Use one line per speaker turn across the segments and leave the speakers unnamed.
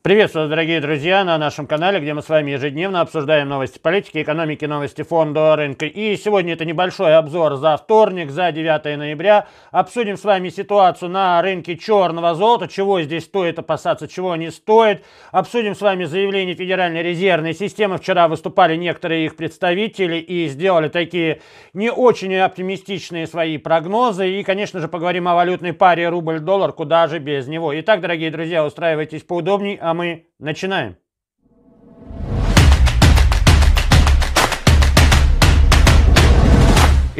Приветствую, дорогие друзья, на нашем канале, где мы с вами ежедневно обсуждаем новости политики, экономики, новости фонда рынка. И сегодня это небольшой обзор за вторник, за 9 ноября. Обсудим с вами ситуацию на рынке черного золота, чего здесь стоит опасаться, чего не стоит. Обсудим с вами заявление Федеральной резервной системы. Вчера выступали некоторые их представители и сделали такие не очень оптимистичные свои прогнозы. И, конечно же, поговорим о валютной паре рубль-доллар, куда же без него. Итак, дорогие друзья, устраивайтесь поудобнее, а мы начинаем.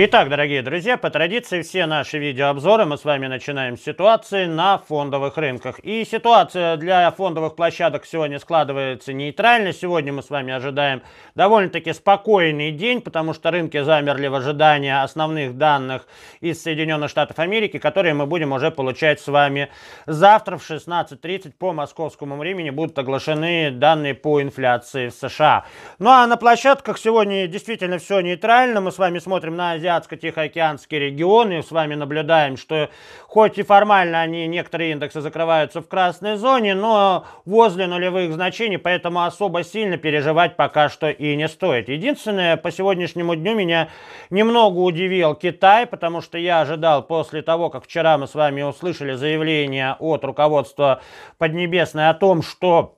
Итак, дорогие друзья, по традиции все наши видеообзоры мы с вами начинаем с ситуации на фондовых рынках. И ситуация для фондовых площадок сегодня складывается нейтрально. Сегодня мы с вами ожидаем довольно-таки спокойный день, потому что рынки замерли в ожидании основных данных из Соединенных Штатов Америки, которые мы будем уже получать с вами завтра в 16.30 по московскому времени будут оглашены данные по инфляции в США. Ну а на площадках сегодня действительно все нейтрально. Мы с вами смотрим на Азиатско-Тихоокеанский регион, и с вами наблюдаем, что хоть и формально они, некоторые индексы закрываются в красной зоне, но возле нулевых значений, поэтому особо сильно переживать пока что и не стоит. Единственное, по сегодняшнему дню меня немного удивил Китай, потому что я ожидал после того, как вчера мы с вами услышали заявление от руководства Поднебесной о том, что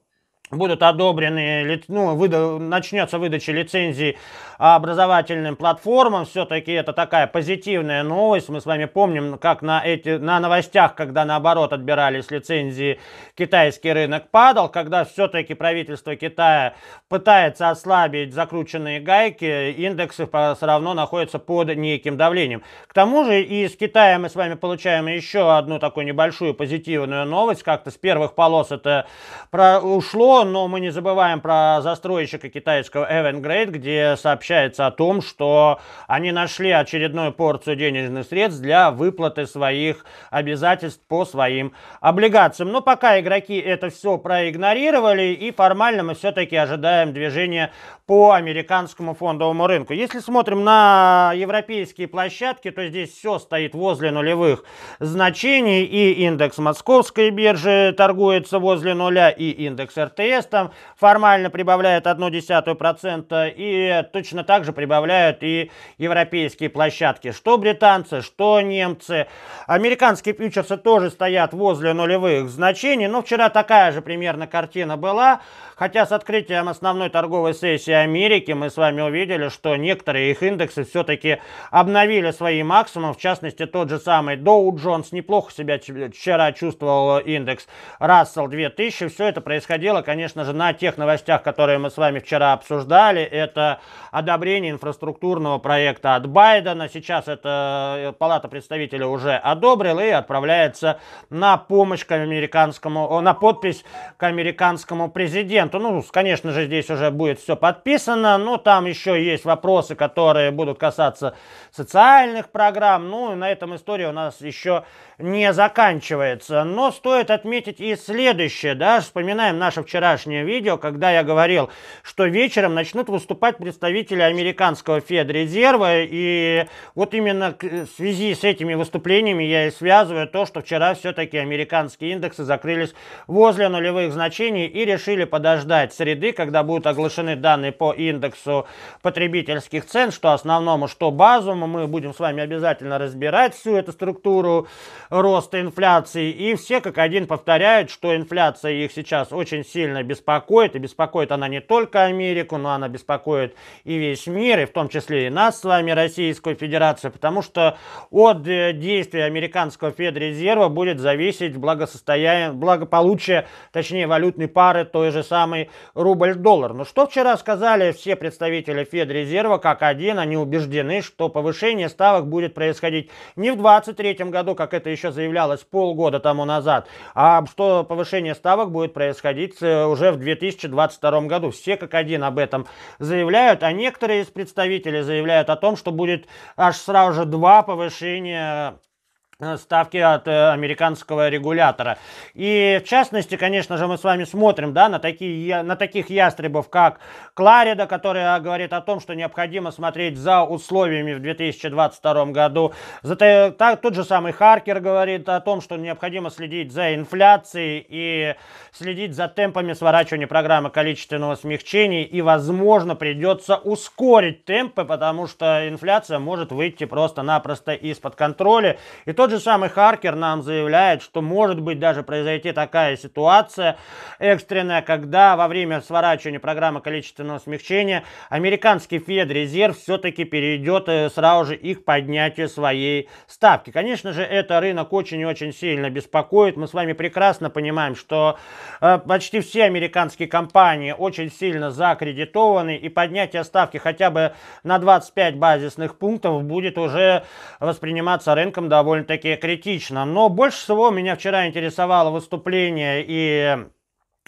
будут одобрены, ну, выда, начнется выдача лицензий образовательным платформам. Все-таки это такая позитивная новость. Мы с вами помним, как на, эти, на новостях, когда наоборот отбирались лицензии, китайский рынок падал, когда все-таки правительство Китая пытается ослабить закрученные гайки, индексы все равно находятся под неким давлением. К тому же из Китая мы с вами получаем еще одну такую небольшую позитивную новость. Как-то с первых полос это про, ушло, но мы не забываем про застройщика китайского Evergrande, где сообщается о том, что они нашли очередную порцию денежных средств для выплаты своих обязательств по своим облигациям. Но пока игроки это все проигнорировали, и формально мы все-таки ожидаем движения по американскому фондовому рынку. Если смотрим на европейские площадки, то здесь все стоит возле нулевых значений, и индекс Московской биржи торгуется возле нуля, и индекс РТС арестом, формально прибавляют процента и точно так же прибавляют и европейские площадки. Что британцы, что немцы. Американские фьючерсы тоже стоят возле нулевых значений, но вчера такая же примерно картина была, хотя с открытием основной торговой сессии Америки мы с вами увидели, что некоторые их индексы все-таки обновили свои максимумы, в частности тот же самый Dow Jones неплохо себя вчера чувствовал индекс Russell 2000, все это происходило, конечно, конечно же, на тех новостях, которые мы с вами вчера обсуждали. Это одобрение инфраструктурного проекта от Байдена. Сейчас это э, Палата представителей уже одобрила и отправляется на помощь к американскому, на подпись к американскому президенту. Ну, конечно же, здесь уже будет все подписано, но там еще есть вопросы, которые будут касаться социальных программ. Ну, и на этом история у нас еще не заканчивается. Но стоит отметить и следующее, да, вспоминаем наше вчера вчерашнее видео, когда я говорил, что вечером начнут выступать представители американского Федрезерва, и вот именно э, в связи с этими выступлениями я и связываю то, что вчера все-таки американские индексы закрылись возле нулевых значений и решили подождать среды, когда будут оглашены данные по индексу потребительских цен, что основному, что базовому. Мы будем с вами обязательно разбирать всю эту структуру роста инфляции. И все как один повторяют, что инфляция их сейчас очень сильно сильно беспокоит. И беспокоит она не только Америку, но она беспокоит и весь мир, и в том числе и нас с вами, Российскую Федерацию, потому что от э, действия американского Федрезерва будет зависеть благосостояние, благополучие, точнее, валютной пары той же самой рубль-доллар. Но что вчера сказали все представители Федрезерва, как один, они убеждены, что повышение ставок будет происходить не в 2023 году, как это еще заявлялось полгода тому назад, а что повышение ставок будет происходить э, уже в 2022 году. Все как один об этом заявляют, а некоторые из представителей заявляют о том, что будет аж сразу же два повышения Э, ставки от э, американского регулятора. И в частности, конечно же, мы с вами смотрим да, на, такие, на таких ястребов, как Кларида, которая говорит о том, что необходимо смотреть за условиями в 2022 году. Зато, так, тот же самый Харкер говорит о том, что необходимо следить за инфляцией и следить за темпами сворачивания программы количественного смягчения. И, возможно, придется ускорить темпы, потому что инфляция может выйти просто-напросто из-под контроля. И тот же самый Харкер нам заявляет, что может быть даже произойти такая ситуация экстренная, когда во время сворачивания программы количественного смягчения американский Федрезерв все-таки перейдет э, сразу же их поднятие своей ставки. Конечно же, это рынок очень и очень сильно беспокоит. Мы с вами прекрасно понимаем, что э, почти все американские компании очень сильно закредитованы, и поднятие ставки хотя бы на 25 базисных пунктов будет уже восприниматься рынком довольно-таки критично. Но больше всего меня вчера интересовало выступление и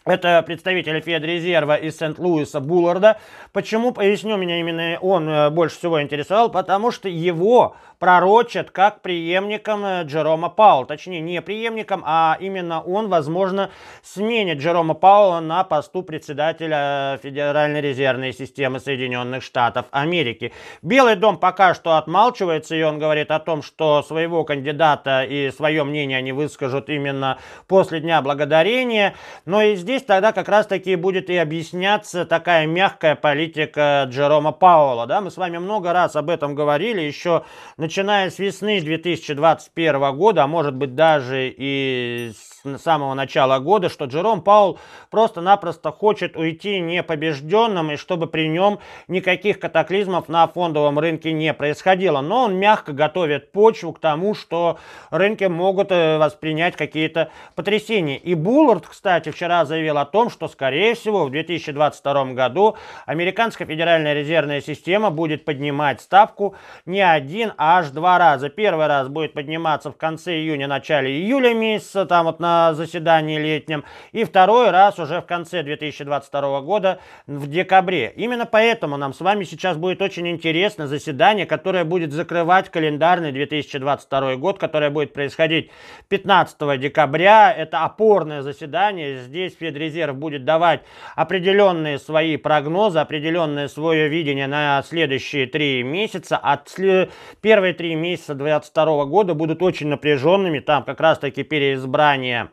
это представитель Федрезерва из Сент-Луиса Булларда. Почему, поясню, меня именно он э, больше всего интересовал? Потому что его пророчат как преемником э, Джерома Пауэлла. Точнее, не преемником, а именно он, возможно, сменит Джерома Паула на посту председателя э, Федеральной резервной системы Соединенных Штатов Америки. Белый дом пока что отмалчивается, и он говорит о том, что своего кандидата и свое мнение они выскажут именно после Дня Благодарения. Но и здесь здесь тогда как раз-таки будет и объясняться такая мягкая политика Джерома Пауэлла. Да? Мы с вами много раз об этом говорили, еще начиная с весны 2021 года, а может быть даже и с самого начала года, что Джером Паул просто-напросто хочет уйти непобежденным, и чтобы при нем никаких катаклизмов на фондовом рынке не происходило. Но он мягко готовит почву к тому, что рынки могут э, воспринять какие-то потрясения. И Буллард, кстати, вчера заявил, заявил о том, что, скорее всего, в 2022 году американская федеральная резервная система будет поднимать ставку не один, а аж два раза. Первый раз будет подниматься в конце июня, начале июля месяца, там вот на заседании летнем, и второй раз уже в конце 2022 года в декабре. Именно поэтому нам с вами сейчас будет очень интересно заседание, которое будет закрывать календарный 2022 год, которое будет происходить 15 декабря. Это опорное заседание. Здесь Федрезерв будет давать определенные свои прогнозы, определенное свое видение на следующие три месяца. От а Первые три месяца 2022 года будут очень напряженными. Там как раз-таки переизбрание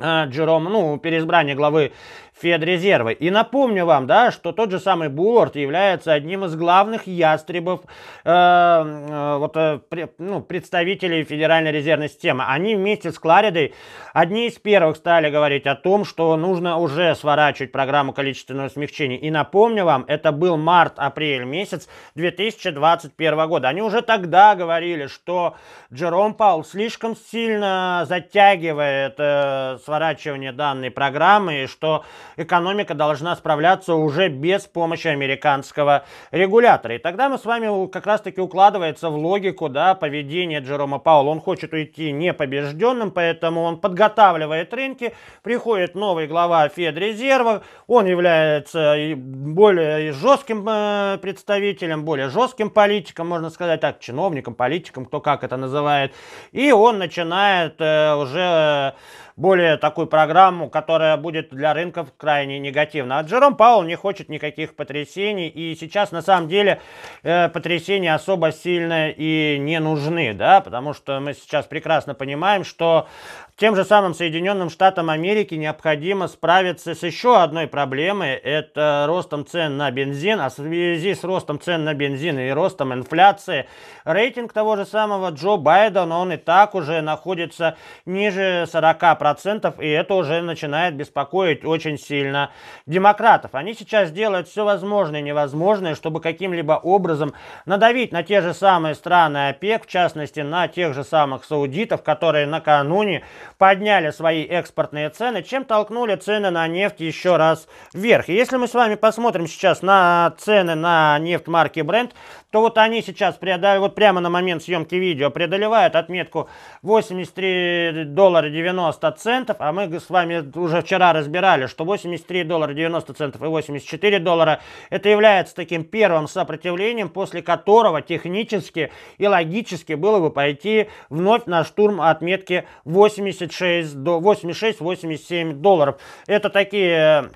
а, Джером, ну, переизбрание главы Федрезерва. И напомню вам, да, что тот же самый Буллард является одним из главных ястребов э, э вот, э, ну, представителей Федеральной резервной системы. Они вместе с Кларидой одни из первых стали говорить о том, что нужно уже сворачивать программу количественного смягчения. И напомню вам, это был март-апрель месяц 2021 года. Они уже тогда говорили, что Джером Паул слишком сильно затягивает э, сворачивание данной программы, и что экономика должна справляться уже без помощи американского регулятора. И тогда мы с вами как раз-таки укладывается в логику да, поведения Джерома Паула. Он хочет уйти непобежденным, поэтому он подготавливает рынки, приходит новый глава Федрезерва, он является более жестким э, представителем, более жестким политиком, можно сказать так, чиновником, политиком, кто как это называет. И он начинает э, уже более такую программу, которая будет для рынков крайне негативна. А Джером Паул не хочет никаких потрясений, и сейчас на самом деле э, потрясения особо сильные и не нужны, да, потому что мы сейчас прекрасно понимаем, что тем же самым Соединенным Штатам Америки необходимо справиться с еще одной проблемой, это ростом цен на бензин, а в связи с ростом цен на бензин и ростом инфляции, рейтинг того же самого Джо Байдена, он и так уже находится ниже 40%. 2%, и это уже начинает беспокоить очень сильно демократов. Они сейчас делают все возможное и невозможное, чтобы каким-либо образом надавить на те же самые страны ОПЕК, в частности на тех же самых саудитов, которые накануне подняли свои экспортные цены, чем толкнули цены на нефть еще раз вверх. И если мы с вами посмотрим сейчас на цены на нефть марки Brent, то вот они сейчас преодолевают, вот прямо на момент съемки видео преодолевают отметку 83 доллара 90 центов, а мы с вами уже вчера разбирали, что 83 доллара 90 центов и 84 доллара это является таким первым сопротивлением, после которого технически и логически было бы пойти вновь на штурм отметки 86-87 долларов. Это такие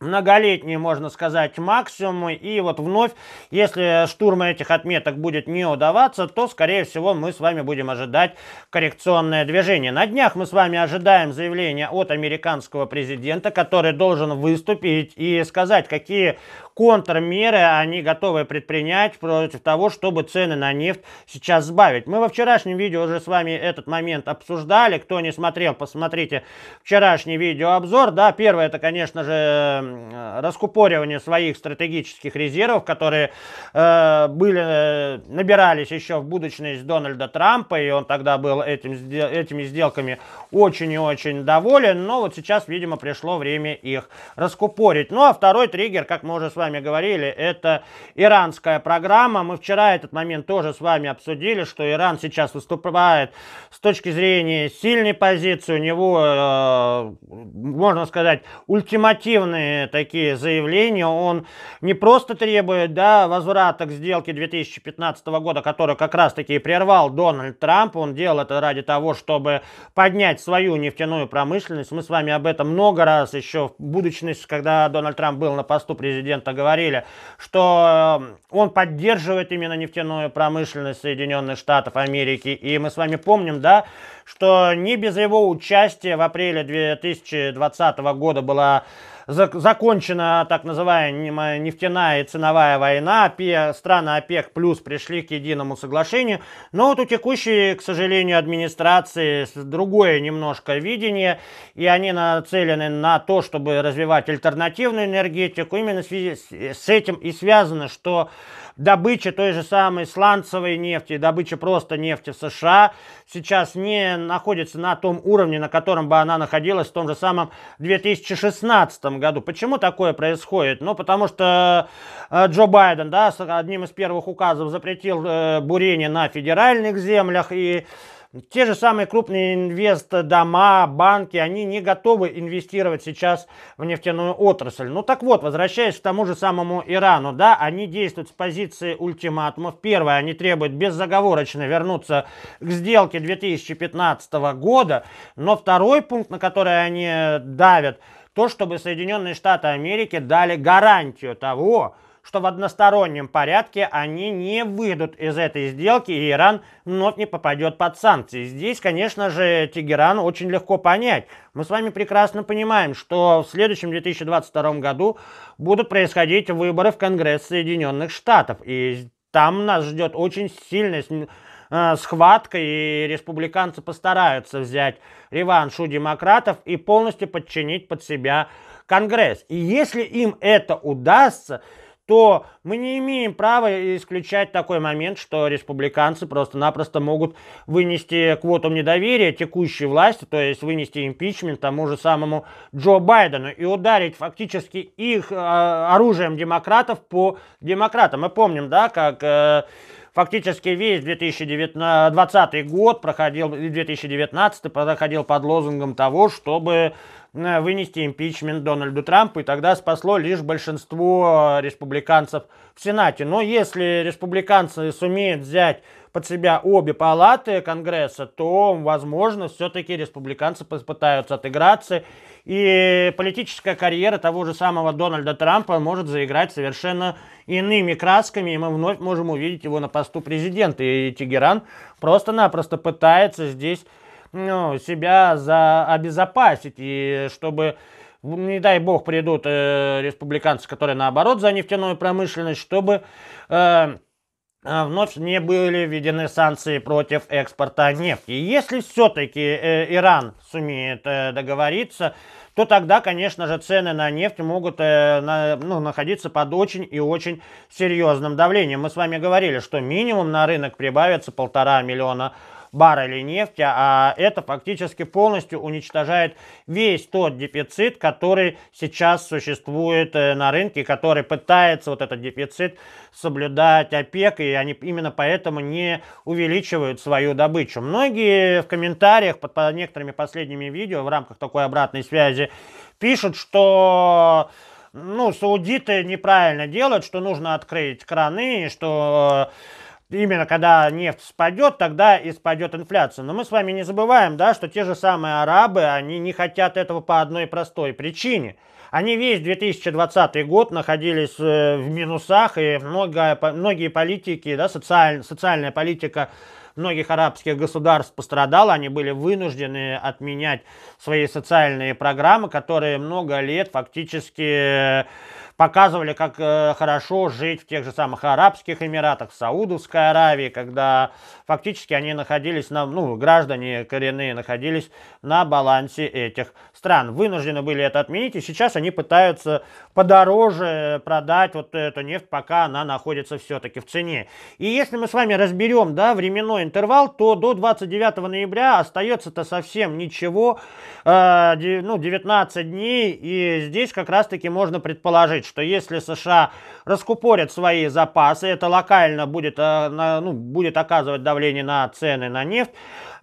многолетние, можно сказать, максимумы. И вот вновь, если штурм этих отметок будет не удаваться, то, скорее всего, мы с вами будем ожидать коррекционное движение. На днях мы с вами ожидаем заявления от американского президента, который должен выступить и сказать, какие контрмеры они готовы предпринять против того, чтобы цены на нефть сейчас сбавить. Мы во вчерашнем видео уже с вами этот момент обсуждали. Кто не смотрел, посмотрите вчерашний видеообзор. Да, первое это, конечно же, раскупоривание своих стратегических резервов, которые э, были, э, набирались еще в будущность Дональда Трампа, и он тогда был этим, этими сделками очень и очень доволен. Но вот сейчас, видимо, пришло время их раскупорить. Ну а второй триггер, как мы уже с вами вами говорили, это иранская программа. Мы вчера этот момент тоже с вами обсудили, что Иран сейчас выступает с точки зрения сильной позиции. У него, э, можно сказать, ультимативные такие заявления. Он не просто требует да, возврата к сделке 2015 года, которую как раз-таки прервал Дональд Трамп. Он делал это ради того, чтобы поднять свою нефтяную промышленность. Мы с вами об этом много раз еще в будущности, когда Дональд Трамп был на посту президента, говорили, что э, он поддерживает именно нефтяную промышленность Соединенных Штатов Америки. И мы с вами помним, да, что не без его участия в апреле 2020 года была закончена так называемая нефтяная и ценовая война, страны ОПЕК плюс пришли к единому соглашению. Но вот у текущей, к сожалению, администрации другое немножко видение, и они нацелены на то, чтобы развивать альтернативную энергетику. Именно в связи с этим и связано, что добыча той же самой сланцевой нефти добыча просто нефти в США сейчас не находится на том уровне, на котором бы она находилась в том же самом 2016 году. Почему такое происходит? Ну, потому что э, Джо Байден, да, одним из первых указов запретил э, бурение на федеральных землях и те же самые крупные инвест-дома, банки, они не готовы инвестировать сейчас в нефтяную отрасль. Ну так вот, возвращаясь к тому же самому Ирану, да, они действуют с позиции ультиматумов. Первое, они требуют беззаговорочно вернуться к сделке 2015 года. Но второй пункт, на который они давят, то, чтобы Соединенные Штаты Америки дали гарантию того, что в одностороннем порядке они не выйдут из этой сделки, и Иран вновь не попадет под санкции. Здесь, конечно же, Тегеран очень легко понять. Мы с вами прекрасно понимаем, что в следующем 2022 году будут происходить выборы в Конгресс Соединенных Штатов, и там нас ждет очень сильная Э, схватка, и республиканцы постараются взять реванш у демократов и полностью подчинить под себя Конгресс. И если им это удастся, то мы не имеем права исключать такой момент, что республиканцы просто-напросто могут вынести квоту недоверия текущей власти, то есть вынести импичмент тому же самому Джо Байдену и ударить фактически их э, оружием демократов по демократам. Мы помним, да, как... Э, Фактически весь 2020 год проходил, 2019 проходил под лозунгом того, чтобы э, вынести импичмент Дональду Трампу, и тогда спасло лишь большинство э, республиканцев в Сенате. Но если республиканцы сумеют взять под себя обе палаты Конгресса, то, возможно, все-таки республиканцы попытаются отыграться и политическая карьера того же самого Дональда Трампа может заиграть совершенно иными красками, и мы вновь можем увидеть его на посту президента. И Тегеран просто-напросто пытается здесь ну, себя за обезопасить, и чтобы не дай бог придут э, республиканцы, которые наоборот за нефтяную промышленность, чтобы э, а, вновь не были введены санкции против экспорта нефти. Если все-таки э, Иран сумеет э, договориться, то тогда, конечно же, цены на нефть могут э, на, ну, находиться под очень и очень серьезным давлением. Мы с вами говорили, что минимум на рынок прибавится полтора миллиона баррелей нефти, а, а это фактически полностью уничтожает весь тот дефицит, который сейчас существует э, на рынке, который пытается вот этот дефицит соблюдать ОПЕК, и они именно поэтому не увеличивают свою добычу. Многие в комментариях под, под некоторыми последними видео в рамках такой обратной связи пишут, что ну, саудиты неправильно делают, что нужно открыть краны, что э, именно когда нефть спадет, тогда и спадет инфляция. Но мы с вами не забываем, да, что те же самые арабы, они не хотят этого по одной простой причине. Они весь 2020 год находились э, в минусах, и много, многие политики, да, социаль, социальная политика многих арабских государств пострадала, они были вынуждены отменять свои социальные программы, которые много лет фактически э, Показывали, как э, хорошо жить в тех же самых Арабских Эмиратах, Саудовской Аравии, когда фактически они находились на, ну, граждане коренные находились на балансе этих стран. Вынуждены были это отменить, и сейчас они пытаются подороже продать вот эту нефть, пока она находится все-таки в цене. И если мы с вами разберем, да, временной интервал, то до 29 ноября остается-то совсем ничего, э, ну, 19 дней, и здесь как раз-таки можно предположить, что если США раскупорят свои запасы, это локально будет, э, ну, будет оказывать давление на цены на нефть,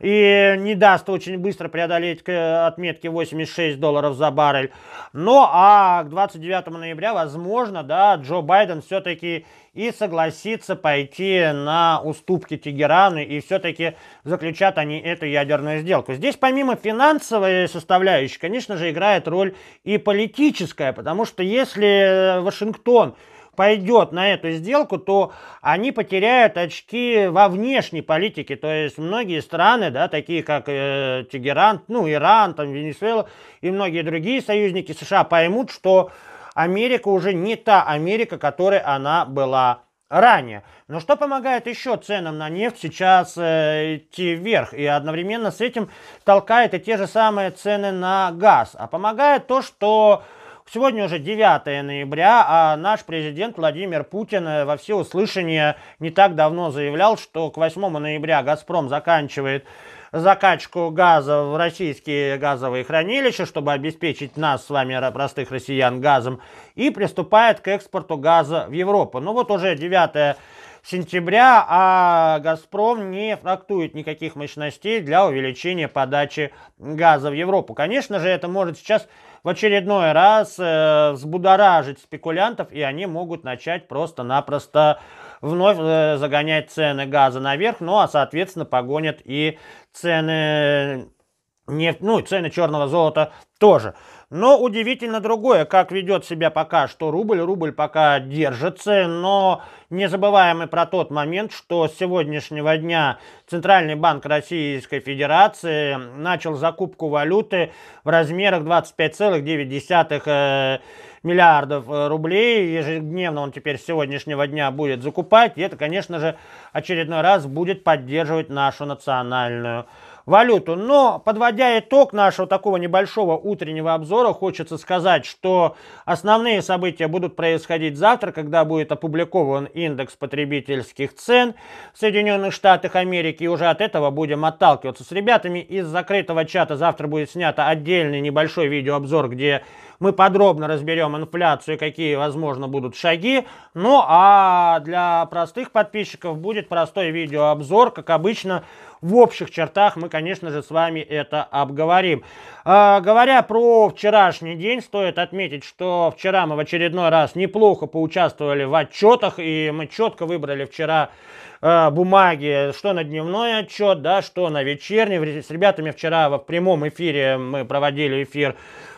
и не даст очень быстро преодолеть к отметке 86 долларов за баррель. Ну а к 29 ноября, возможно, да, Джо Байден все-таки и согласится пойти на уступки Тегерану, и все-таки заключат они эту ядерную сделку. Здесь помимо финансовой составляющей, конечно же, играет роль и политическая, потому что если Вашингтон пойдет на эту сделку, то они потеряют очки во внешней политике. То есть многие страны, да, такие как э, Тегеран, ну, Иран, там, Венесуэла и многие другие союзники США поймут, что Америка уже не та Америка, которой она была ранее. Но что помогает еще ценам на нефть сейчас э, идти вверх? И одновременно с этим толкает и те же самые цены на газ. А помогает то, что Сегодня уже 9 ноября, а наш президент Владимир Путин э, во всеуслышание не так давно заявлял, что к 8 ноября «Газпром» заканчивает закачку газа в российские газовые хранилища, чтобы обеспечить нас с вами, простых россиян, газом, и приступает к экспорту газа в Европу. Ну вот уже 9 сентября, а «Газпром» не фрактует никаких мощностей для увеличения подачи газа в Европу. Конечно же, это может сейчас в очередной раз э, взбудоражить спекулянтов, и они могут начать просто-напросто вновь э, загонять цены газа наверх, ну а соответственно погонят и цены нефть, ну и цены черного золота тоже. Но удивительно другое, как ведет себя пока что рубль. Рубль пока держится, но не забываем и про тот момент, что с сегодняшнего дня Центральный банк Российской Федерации начал закупку валюты в размерах 25,9 э, миллиардов э, рублей. Ежедневно он теперь с сегодняшнего дня будет закупать. И это, конечно же, очередной раз будет поддерживать нашу национальную валюту. Но, подводя итог нашего такого небольшого утреннего обзора, хочется сказать, что основные события будут происходить завтра, когда будет опубликован индекс потребительских цен в Соединенных Штатах Америки. И уже от этого будем отталкиваться. С ребятами из закрытого чата завтра будет снято отдельный небольшой видеообзор, где мы подробно разберем инфляцию, какие, возможно, будут шаги. Ну, а для простых подписчиков будет простой видеообзор, как обычно, в общих чертах мы, конечно же, с вами это обговорим. А, говоря про вчерашний день, стоит отметить, что вчера мы в очередной раз неплохо поучаствовали в отчетах, и мы четко выбрали вчера а, бумаги, что на дневной отчет, да, что на вечерний. С ребятами вчера в прямом эфире мы проводили эфир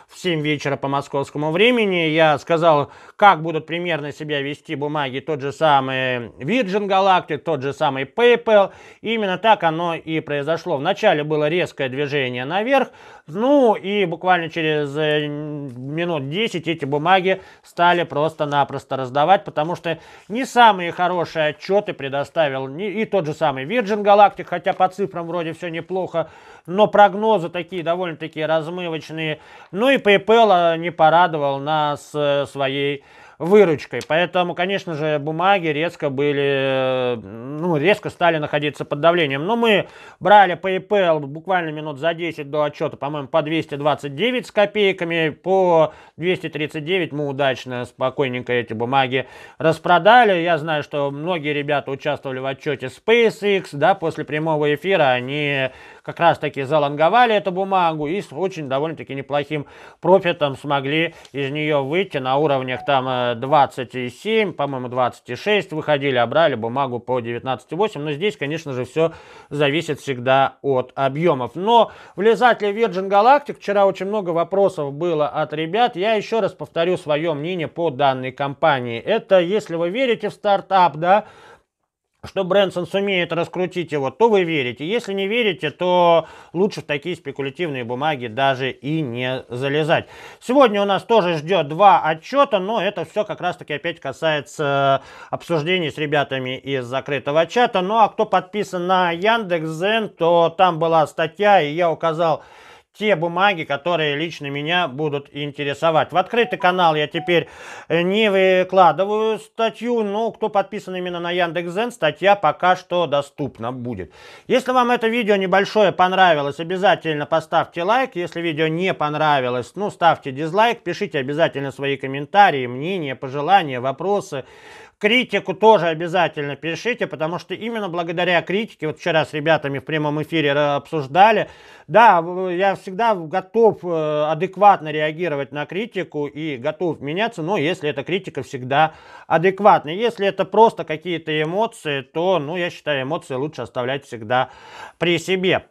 в 7 вечера по московскому времени. Я сказал, как будут примерно себя вести бумаги тот же самый Virgin Galactic, тот же самый PayPal. Именно так оно и произошло. Вначале было резкое движение наверх, ну и буквально через э, минут 10 эти бумаги стали просто-напросто раздавать, потому что не самые хорошие отчеты предоставил и тот же самый Virgin Galactic, хотя по цифрам вроде все неплохо, но прогнозы такие довольно-таки размывочные. Ну и PayPal э, не порадовал нас э, своей выручкой. Поэтому, конечно же, бумаги резко были, э, ну, резко стали находиться под давлением. Но мы брали PayPal буквально минут за 10 до отчета, по-моему, по 229 с копейками, по 239 мы удачно, спокойненько эти бумаги распродали. Я знаю, что многие ребята участвовали в отчете SpaceX, да, после прямого эфира они как раз таки залонговали эту бумагу и с очень довольно-таки неплохим профитом смогли из нее выйти на уровнях там 27, э, по-моему 26 выходили, а брали бумагу по 19,8, но здесь, конечно же, все зависит всегда от объемов. Но влезать ли Virgin Galactic, вчера очень много вопросов было от ребят, я еще раз повторю свое мнение по данной компании. Это если вы верите в стартап, да, что Брэнсон сумеет раскрутить его, то вы верите. Если не верите, то лучше в такие спекулятивные бумаги даже и не залезать. Сегодня у нас тоже ждет два отчета, но это все как раз-таки опять касается обсуждений с ребятами из закрытого чата. Ну а кто подписан на Яндекс.Зен, то там была статья, и я указал те бумаги, которые лично меня будут интересовать. В открытый канал я теперь э, не выкладываю статью, но кто подписан именно на Яндекс.Зен, статья пока что доступна будет. Если вам это видео небольшое понравилось, обязательно поставьте лайк. Если видео не понравилось, ну ставьте дизлайк, пишите обязательно свои комментарии, мнения, пожелания, вопросы критику тоже обязательно пишите, потому что именно благодаря критике, вот вчера с ребятами в прямом эфире обсуждали, да, я всегда готов э, адекватно реагировать на критику и готов меняться, но если эта критика всегда адекватная, Если это просто какие-то эмоции, то, ну, я считаю, эмоции лучше оставлять всегда при себе.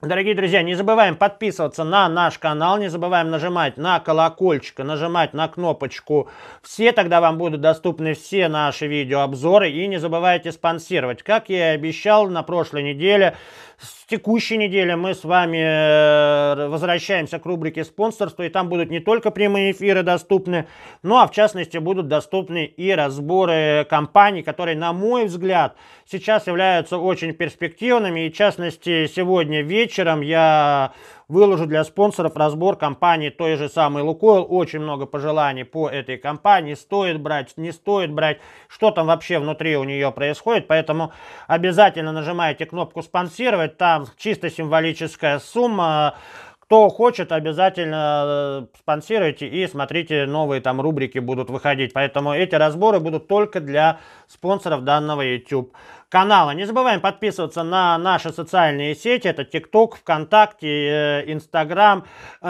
Дорогие друзья, не забываем подписываться на наш канал, не забываем нажимать на колокольчик, нажимать на кнопочку «Все», тогда вам будут доступны все наши видеообзоры. И не забывайте спонсировать. Как я и обещал на прошлой неделе, с текущей недели мы с вами э, возвращаемся к рубрике спонсорства, и там будут не только прямые эфиры доступны, ну а в частности будут доступны и разборы компаний, которые, на мой взгляд, сейчас являются очень перспективными, и в частности сегодня вечером вечером я выложу для спонсоров разбор компании той же самой Лукойл. Очень много пожеланий по этой компании. Стоит брать, не стоит брать, что там вообще внутри у нее происходит. Поэтому обязательно нажимайте кнопку «Спонсировать». Там чисто символическая сумма. Кто хочет, обязательно э, спонсируйте и смотрите, новые там рубрики будут выходить. Поэтому эти разборы будут только для спонсоров данного YouTube канала. Не забываем подписываться на наши социальные сети. Это ТикТок, ВКонтакте, э, Инстаграм, э,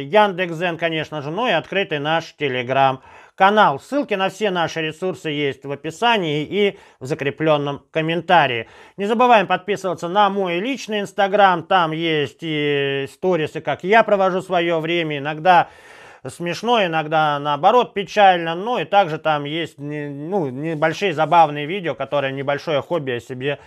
Яндекс.Зен, конечно же, ну и открытый наш Телеграм канал. Ссылки на все наши ресурсы есть в описании и в закрепленном комментарии. Не забываем подписываться на мой личный инстаграм. Там есть и сторисы, как я провожу свое время. Иногда смешно, иногда наоборот печально. Ну и также там есть ну, небольшие забавные видео, которые небольшое хобби я себе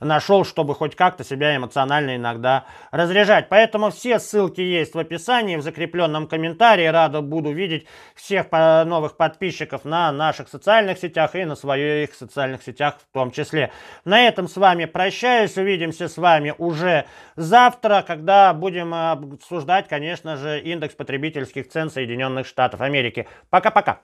нашел, чтобы хоть как-то себя эмоционально иногда разряжать. Поэтому все ссылки есть в описании, в закрепленном комментарии. Рада буду видеть всех новых подписчиков на наших социальных сетях и на своих социальных сетях в том числе. На этом с вами прощаюсь. Увидимся с вами уже завтра, когда будем а, обсуждать, конечно же, индекс потребительских цен Соединенных Штатов Америки. Пока-пока.